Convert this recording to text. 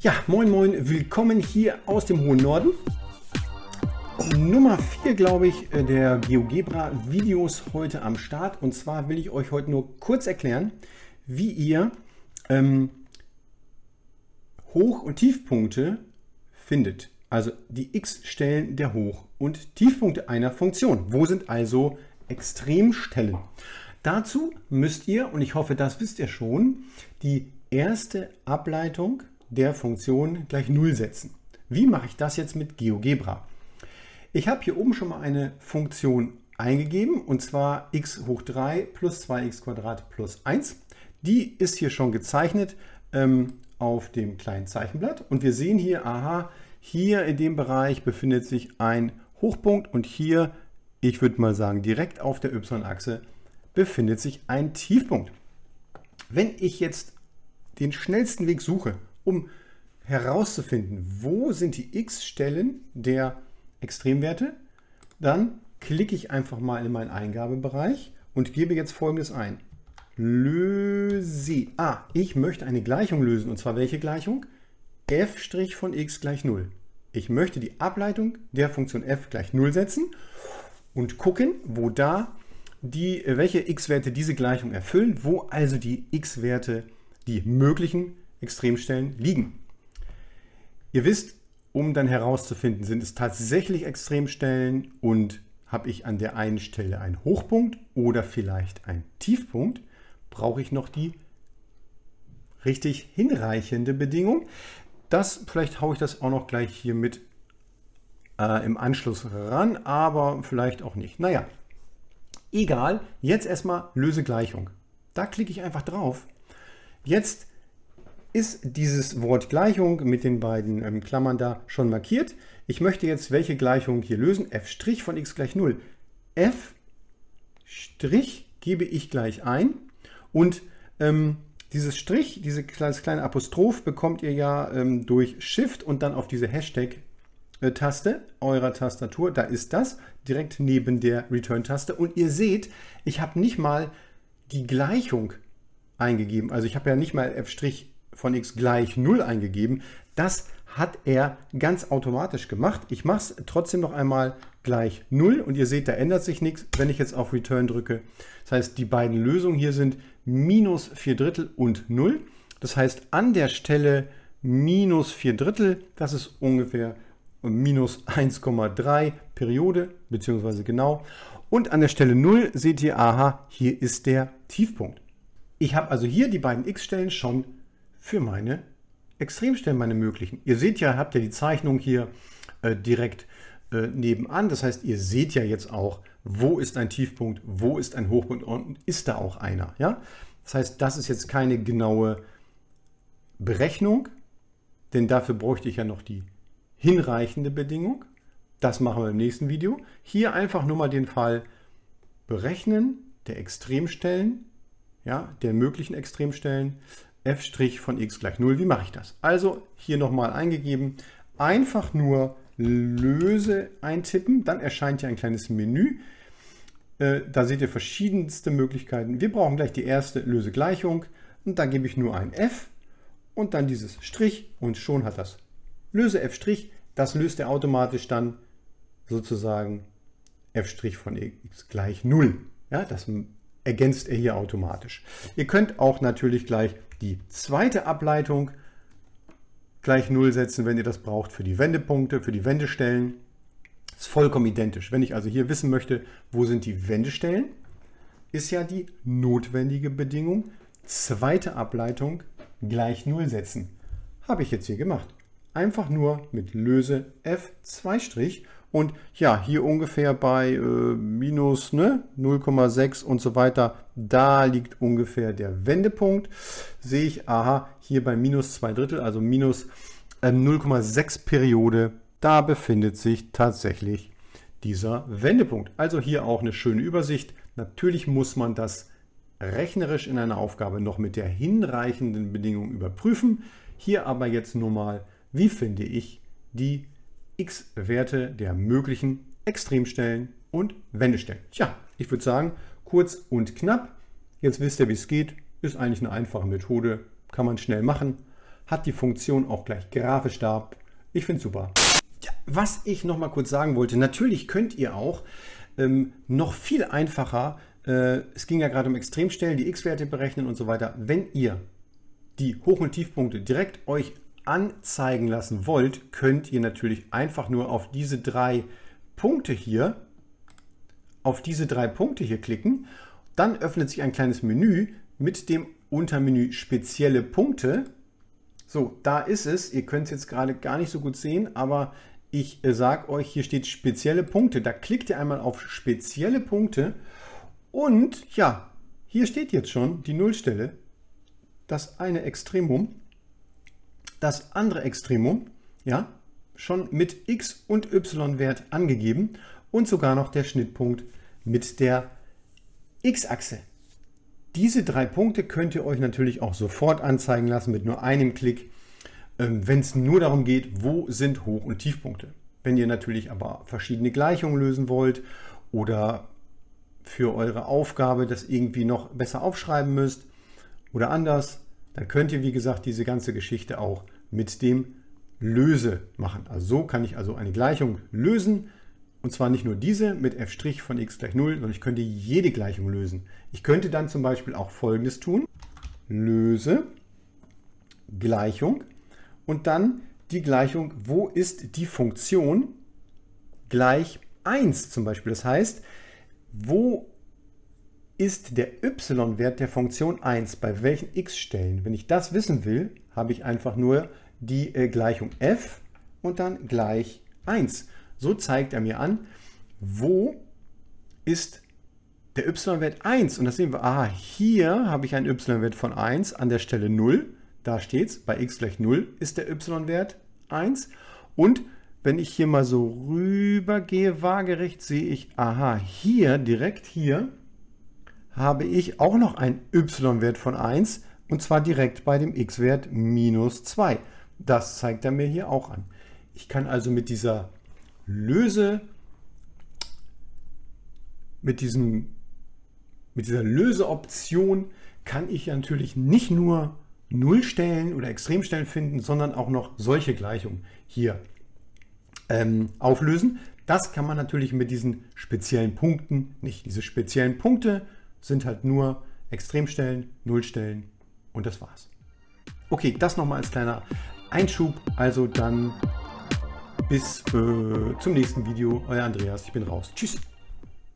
Ja, moin moin, willkommen hier aus dem hohen Norden. Nummer 4, glaube ich, äh, der GeoGebra Videos heute am Start. Und zwar will ich euch heute nur kurz erklären, wie ihr ähm, Hoch- und Tiefpunkte findet. Also die x-Stellen der Hoch- und Tiefpunkte einer Funktion. Wo sind also die Extremstellen. Dazu müsst ihr, und ich hoffe, das wisst ihr schon, die erste Ableitung der Funktion gleich 0 setzen. Wie mache ich das jetzt mit GeoGebra? Ich habe hier oben schon mal eine Funktion eingegeben, und zwar x hoch 3 plus 2x plus 1. Die ist hier schon gezeichnet ähm, auf dem kleinen Zeichenblatt. Und wir sehen hier, aha, hier in dem Bereich befindet sich ein Hochpunkt und hier ich würde mal sagen, direkt auf der y-Achse befindet sich ein Tiefpunkt. Wenn ich jetzt den schnellsten Weg suche, um herauszufinden, wo sind die x-Stellen der Extremwerte, dann klicke ich einfach mal in meinen Eingabebereich und gebe jetzt folgendes ein. Löse. Ah, ich möchte eine Gleichung lösen. Und zwar welche Gleichung? f' von x gleich 0. Ich möchte die Ableitung der Funktion f gleich 0 setzen und gucken, wo da die, äh, welche x-Werte diese Gleichung erfüllen, wo also die x-Werte, die möglichen Extremstellen liegen. Ihr wisst, um dann herauszufinden, sind es tatsächlich Extremstellen und habe ich an der einen Stelle einen Hochpunkt oder vielleicht einen Tiefpunkt, brauche ich noch die richtig hinreichende Bedingung. Das, vielleicht haue ich das auch noch gleich hier mit äh, im Anschluss ran, aber vielleicht auch nicht. Naja, egal. Jetzt erstmal löse Gleichung. Da klicke ich einfach drauf. Jetzt ist dieses Wort Gleichung mit den beiden ähm, Klammern da schon markiert. Ich möchte jetzt welche Gleichung hier lösen. f' von x gleich 0. f' gebe ich gleich ein und ähm, dieses Strich, dieses kleine Apostroph bekommt ihr ja ähm, durch Shift und dann auf diese Hashtag äh, Taste eurer Tastatur, da ist das, direkt neben der Return-Taste. Und ihr seht, ich habe nicht mal die Gleichung eingegeben. Also ich habe ja nicht mal f' von x gleich 0 eingegeben. Das hat er ganz automatisch gemacht. Ich mache es trotzdem noch einmal gleich 0 und ihr seht, da ändert sich nichts, wenn ich jetzt auf Return drücke. Das heißt, die beiden Lösungen hier sind minus 4 Drittel und 0. Das heißt, an der Stelle minus 4 Drittel, das ist ungefähr 0 minus 1,3 Periode, beziehungsweise genau. Und an der Stelle 0 seht ihr, aha, hier ist der Tiefpunkt. Ich habe also hier die beiden x-Stellen schon für meine Extremstellen, meine möglichen. Ihr seht ja, habt ja die Zeichnung hier äh, direkt äh, nebenan. Das heißt, ihr seht ja jetzt auch, wo ist ein Tiefpunkt, wo ist ein Hochpunkt und ist da auch einer. Ja? Das heißt, das ist jetzt keine genaue Berechnung, denn dafür bräuchte ich ja noch die hinreichende Bedingung. Das machen wir im nächsten Video. Hier einfach nur mal den Fall berechnen der Extremstellen, ja, der möglichen Extremstellen, f' von x gleich 0. Wie mache ich das? Also hier nochmal eingegeben, einfach nur Löse eintippen, dann erscheint hier ein kleines Menü. Äh, da seht ihr verschiedenste Möglichkeiten. Wir brauchen gleich die erste Lösegleichung und da gebe ich nur ein f und dann dieses Strich und schon hat das löse f', das löst er automatisch dann sozusagen f' von e x gleich 0. Ja, das ergänzt er hier automatisch. Ihr könnt auch natürlich gleich die zweite Ableitung gleich 0 setzen, wenn ihr das braucht für die Wendepunkte, für die Wendestellen. Ist vollkommen identisch. Wenn ich also hier wissen möchte, wo sind die Wendestellen, ist ja die notwendige Bedingung, zweite Ableitung gleich 0 setzen. Habe ich jetzt hier gemacht einfach nur mit Löse F2' und ja, hier ungefähr bei äh, minus ne, 0,6 und so weiter, da liegt ungefähr der Wendepunkt. Sehe ich, aha, hier bei minus 2 Drittel, also minus ähm, 0,6 Periode, da befindet sich tatsächlich dieser Wendepunkt. Also hier auch eine schöne Übersicht. Natürlich muss man das rechnerisch in einer Aufgabe noch mit der hinreichenden Bedingung überprüfen. Hier aber jetzt nur mal wie finde ich die x-Werte der möglichen Extremstellen und Wendestellen? Tja, ich würde sagen, kurz und knapp. Jetzt wisst ihr, wie es geht. Ist eigentlich eine einfache Methode, kann man schnell machen. Hat die Funktion auch gleich grafisch da. Ich finde es super. Ja, was ich noch mal kurz sagen wollte, natürlich könnt ihr auch ähm, noch viel einfacher, äh, es ging ja gerade um Extremstellen, die x-Werte berechnen und so weiter, wenn ihr die Hoch- und Tiefpunkte direkt euch anzeigen lassen wollt, könnt ihr natürlich einfach nur auf diese drei Punkte hier, auf diese drei Punkte hier klicken. Dann öffnet sich ein kleines Menü mit dem Untermenü Spezielle Punkte. So, da ist es. Ihr könnt es jetzt gerade gar nicht so gut sehen, aber ich äh, sage euch, hier steht Spezielle Punkte. Da klickt ihr einmal auf Spezielle Punkte und ja, hier steht jetzt schon die Nullstelle, das eine Extremum das andere Extremum, ja, schon mit x und y-Wert angegeben und sogar noch der Schnittpunkt mit der x-Achse. Diese drei Punkte könnt ihr euch natürlich auch sofort anzeigen lassen mit nur einem Klick, ähm, wenn es nur darum geht, wo sind Hoch- und Tiefpunkte. Wenn ihr natürlich aber verschiedene Gleichungen lösen wollt oder für eure Aufgabe das irgendwie noch besser aufschreiben müsst oder anders, dann könnt ihr, wie gesagt, diese ganze Geschichte auch mit dem Löse machen. Also so kann ich also eine Gleichung lösen. Und zwar nicht nur diese mit f' von x gleich 0, sondern ich könnte jede Gleichung lösen. Ich könnte dann zum Beispiel auch folgendes tun. Löse Gleichung und dann die Gleichung, wo ist die Funktion gleich 1 zum Beispiel. Das heißt, wo ist der y-Wert der Funktion 1 bei welchen x-Stellen? Wenn ich das wissen will, habe ich einfach nur die äh, Gleichung f und dann gleich 1. So zeigt er mir an, wo ist der y-Wert 1? Und das sehen wir, aha, hier habe ich einen y-Wert von 1 an der Stelle 0. Da steht es, bei x gleich 0 ist der y-Wert 1. Und wenn ich hier mal so rüber gehe, waagerecht, sehe ich, aha, hier, direkt hier, habe ich auch noch einen y-Wert von 1 und zwar direkt bei dem x-Wert minus 2. Das zeigt er mir hier auch an. Ich kann also mit dieser Löse, mit, diesem, mit dieser Löseoption kann ich natürlich nicht nur Nullstellen oder Extremstellen finden, sondern auch noch solche Gleichungen hier ähm, auflösen. Das kann man natürlich mit diesen speziellen Punkten nicht. Diese speziellen Punkte sind halt nur Extremstellen, Nullstellen und das war's. Okay, das nochmal als kleiner Einschub. Also dann bis äh, zum nächsten Video. Euer Andreas, ich bin raus. Tschüss.